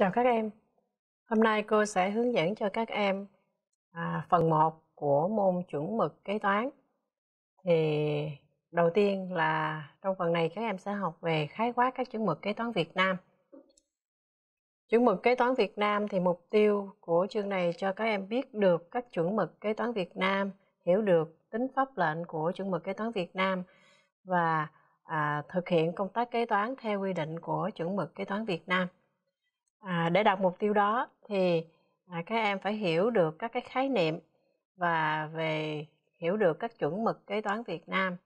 Chào các em. Hôm nay cô sẽ hướng dẫn cho các em à, phần 1 của môn chuẩn mực kế toán. Thì đầu tiên là trong phần này các em sẽ học về khái quát các chuẩn mực kế toán Việt Nam. Chuẩn mực kế toán Việt Nam thì mục tiêu của chương này cho các em biết được các chuẩn mực kế toán Việt Nam, hiểu được tính pháp lệnh của chuẩn mực kế toán Việt Nam và à, thực hiện công tác kế toán theo quy định của chuẩn mực kế toán Việt Nam à, để đạt mục tiêu đó thì à, các em phải hiểu được các cái khái niệm và về hiểu được các chuẩn mực kế toán Việt Nam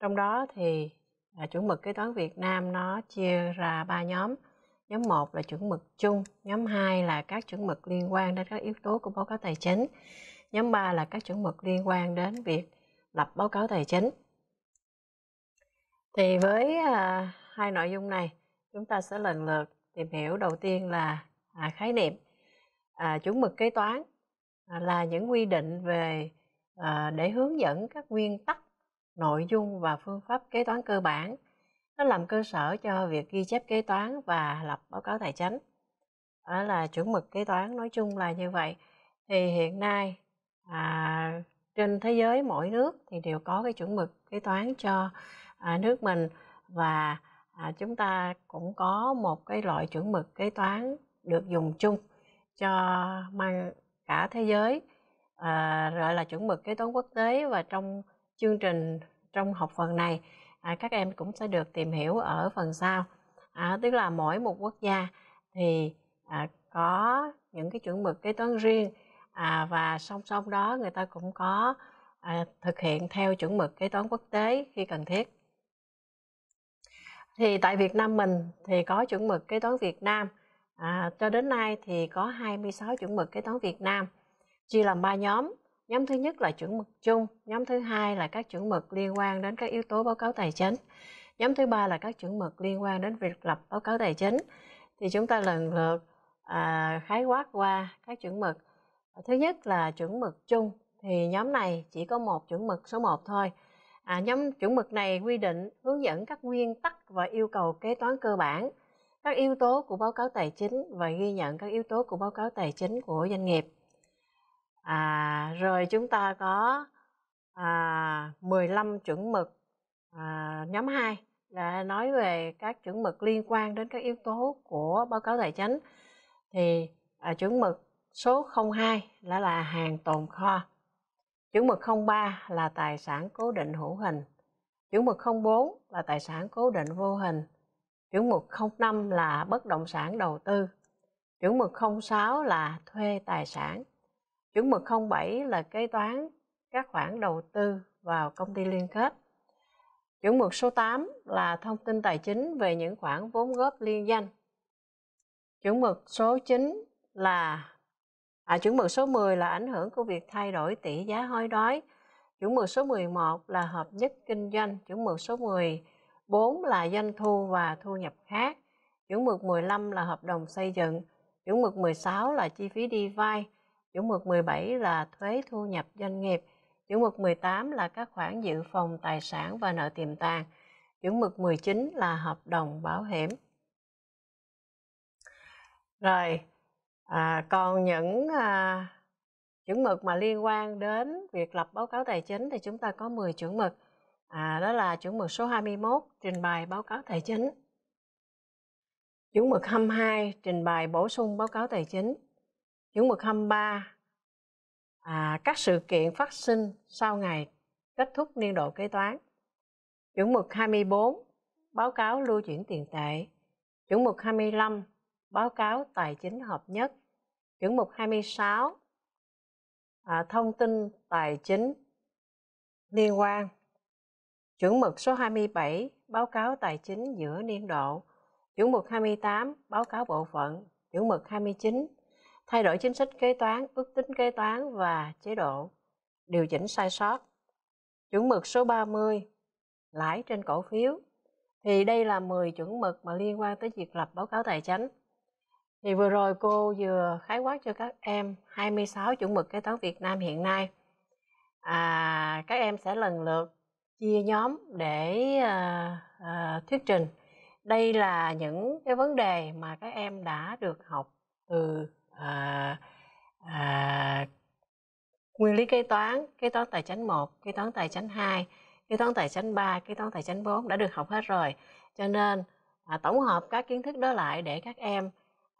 trong đó thì à, chuẩn mực kế toán Việt Nam nó chia ra ba nhóm nhóm 1 là chuẩn mực chung nhóm 2 là các chuẩn mực liên quan đến các yếu tố của báo cáo tài chính nhóm 3 là các chuẩn mực liên quan đến việc lập báo cáo tài chính thì với à, hai nội dung này chúng ta sẽ lần lượt tìm hiểu đầu tiên là à, khái niệm à, chuẩn mực kế toán à, là những quy định về à, để hướng dẫn các nguyên tắc nội dung và phương pháp kế toán cơ bản nó làm cơ sở cho việc ghi chép kế toán và lập báo cáo tài chính đó là chuẩn mực kế toán nói chung là như vậy thì hiện nay à, trên thế giới mỗi nước thì đều có cái chuẩn mực kế toán cho à, nước mình và à, chúng ta cũng có một cái loại chuẩn mực kế toán được dùng chung cho mang cả thế giới à, gọi là chuẩn mực kế toán quốc tế và trong chương trình trong học phần này à, các em cũng sẽ được tìm hiểu ở phần sau à, tức là mỗi một quốc gia thì à, có những cái chuẩn mực kế toán riêng à, và song song đó người ta cũng có à, thực hiện theo chuẩn mực kế toán quốc tế khi cần thiết thì tại Việt Nam mình thì có chuẩn mực kế toán Việt Nam à, cho đến nay thì có 26 chuẩn mực kế toán Việt Nam chia làm 3 nhóm nhóm thứ nhất là chuẩn mực chung nhóm thứ hai là các chuẩn mực liên quan đến các yếu tố báo cáo tài chính nhóm thứ ba là các chuẩn mực liên quan đến việc lập báo cáo tài chính thì chúng ta lần lượt à, khái quát qua các chuẩn mực thứ nhất là chuẩn mực chung thì nhóm này chỉ có một chuẩn mực số 1 thôi à, nhóm chuẩn mực này quy định hướng dẫn các nguyên tắc và yêu cầu kế toán cơ bản các yếu tố của báo cáo tài chính và ghi nhận các yếu tố của báo cáo tài chính của doanh nghiệp à, rồi chúng ta có à, 15 chuẩn mực à, nhóm 2 là nói về các chuẩn mực liên quan đến các yếu tố của báo cáo tài chính thì à, chuẩn mực số 02 là là hàng tồn kho Chuẩn mực 03 là tài sản cố định hữu hình. Chuẩn mực 04 là tài sản cố định vô hình. Chuẩn mực 05 là bất động sản đầu tư. Chuẩn mực 06 là thuê tài sản. Chuẩn mực 07 là kế toán các khoản đầu tư vào công ty liên kết. Chuẩn mực số 8 là thông tin tài chính về những khoản vốn góp liên danh. Chuẩn mực số 9 là À, chuẩn mực số 10 là ảnh hưởng của việc thay đổi tỷ giá hối đoái. Chuẩn mực số 11 là hợp nhất kinh doanh. Chuẩn mực số 14 là doanh thu và thu nhập khác. Chuẩn mực 15 là hợp đồng xây dựng. Chuẩn mực 16 là chi phí đi vay. Chuẩn mực 17 là thuế thu nhập doanh nghiệp. Chuẩn mực 18 là các khoản dự phòng tài sản và nợ tiềm tàng. Chuẩn mực 19 là hợp đồng bảo hiểm. Rồi, à, còn những à, chuẩn mực mà liên quan đến việc lập báo cáo tài chính thì chúng ta có 10 chuẩn mực à, đó là chuẩn mực số 21 trình bày báo cáo tài chính chuẩn mực 22 trình bày bổ sung báo cáo tài chính chuẩn mực 23 à, các sự kiện phát sinh sau ngày kết thúc niên độ kế toán chuẩn mực 24 báo cáo lưu chuyển tiền tệ chuẩn mực 25 báo cáo tài chính hợp nhất. Chuẩn mục 26 à, thông tin tài chính liên quan. Chuẩn mực số 27 báo cáo tài chính giữa niên độ. Chuẩn mực 28 báo cáo bộ phận. Chuẩn mực 29 thay đổi chính sách kế toán, ước tính kế toán và chế độ. Điều chỉnh sai sót. Chuẩn mực số 30 lãi trên cổ phiếu thì đây là 10 chuẩn mực mà liên quan tới việc lập báo cáo tài chính. Thì vừa rồi cô vừa khái quát cho các em 26 chuẩn mực kế toán Việt Nam hiện nay. À, các em sẽ lần lượt chia nhóm để à, à, thuyết trình. Đây là những cái vấn đề mà các em đã được học từ à, à, nguyên lý kế toán, kế toán tài chính 1, kế toán tài chính 2, kế toán tài chính 3, kế toán tài chính 4 đã được học hết rồi. Cho nên à, tổng hợp các kiến thức đó lại để các em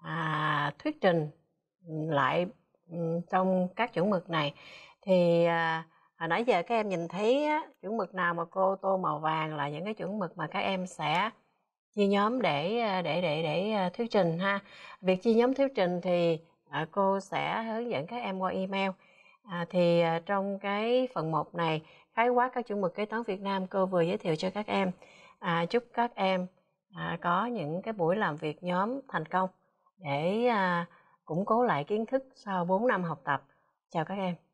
à, thuyết trình lại ừ, trong các chuẩn mực này thì à, hồi nãy giờ các em nhìn thấy á, chuẩn mực nào mà cô tô màu vàng là những cái chuẩn mực mà các em sẽ chia nhóm để à, để để để à, thuyết trình ha việc chia nhóm thuyết trình thì à, cô sẽ hướng dẫn các em qua email à, thì à, trong cái phần 1 này khái quát các chuẩn mực kế toán Việt Nam cô vừa giới thiệu cho các em à, chúc các em à, có những cái buổi làm việc nhóm thành công để à, củng cố lại kiến thức sau 4 năm học tập. Chào các em.